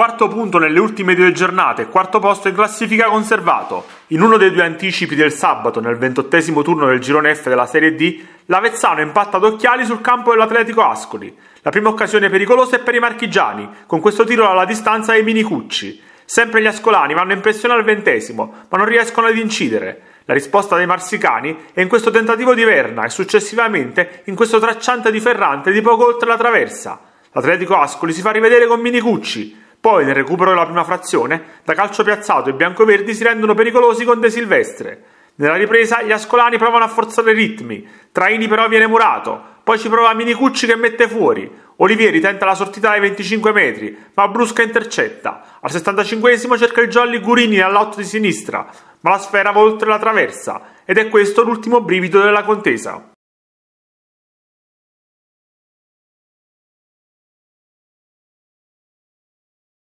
Quarto punto nelle ultime due giornate, quarto posto in classifica conservato. In uno dei due anticipi del sabato, nel ventottesimo turno del girone F della Serie D, l'Avezzano impatta ad occhiali sul campo dell'Atletico Ascoli. La prima occasione pericolosa è per i marchigiani, con questo tiro alla distanza ai minicucci. Sempre gli ascolani vanno in pressione al ventesimo, ma non riescono ad incidere. La risposta dei marsicani è in questo tentativo di Verna e successivamente in questo tracciante di Ferrante di poco oltre la traversa. L'Atletico Ascoli si fa rivedere con minicucci poi, nel recupero della prima frazione, da calcio piazzato i biancoverdi si rendono pericolosi con De Silvestre. Nella ripresa gli ascolani provano a forzare i ritmi, Traini però viene murato, poi ci prova Minicucci che mette fuori. Olivieri tenta la sortita dai 25 metri, ma Brusca intercetta. Al 75esimo cerca il jolly Gurini dall'otto di sinistra, ma la sfera va oltre la traversa ed è questo l'ultimo brivido della contesa.